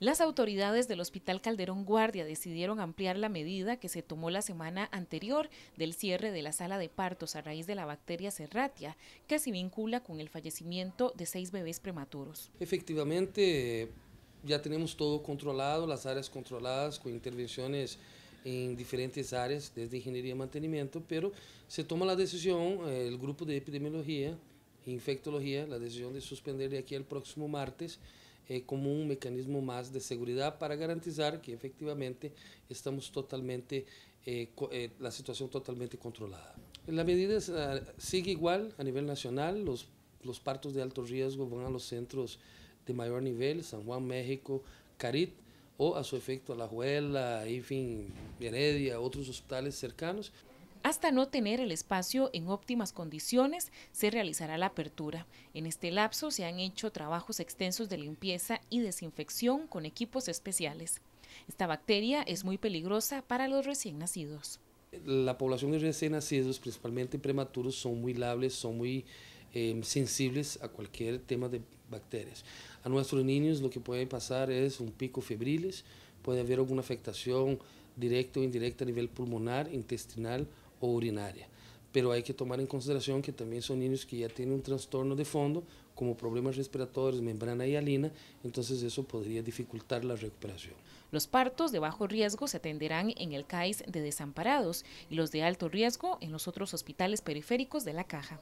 Las autoridades del Hospital Calderón Guardia decidieron ampliar la medida que se tomó la semana anterior del cierre de la sala de partos a raíz de la bacteria Serratia, que se vincula con el fallecimiento de seis bebés prematuros. Efectivamente, ya tenemos todo controlado, las áreas controladas con intervenciones en diferentes áreas, desde ingeniería y mantenimiento, pero se toma la decisión, eh, el grupo de epidemiología, e infectología, la decisión de suspender de aquí el próximo martes eh, como un mecanismo más de seguridad para garantizar que efectivamente estamos totalmente, eh, eh, la situación totalmente controlada. La medida ah, sigue igual a nivel nacional, los, los partos de alto riesgo van a los centros de mayor nivel, San Juan, México, Carit, o a su efecto a La Juela, en fin, otros hospitales cercanos. Hasta no tener el espacio en óptimas condiciones, se realizará la apertura. En este lapso se han hecho trabajos extensos de limpieza y desinfección con equipos especiales. Esta bacteria es muy peligrosa para los recién nacidos. La población de recién nacidos, principalmente prematuros, son muy lables, son muy em, sensibles a cualquier tema de bacterias. A nuestros niños lo que puede pasar es un pico febriles, puede haber alguna afectación directa o indirecta a nivel pulmonar, intestinal o urinaria. Pero hay que tomar en consideración que también son niños que ya tienen un trastorno de fondo, como problemas respiratorios, membrana y alina, entonces eso podría dificultar la recuperación. Los partos de bajo riesgo se atenderán en el CAIS de Desamparados y los de alto riesgo en los otros hospitales periféricos de la caja.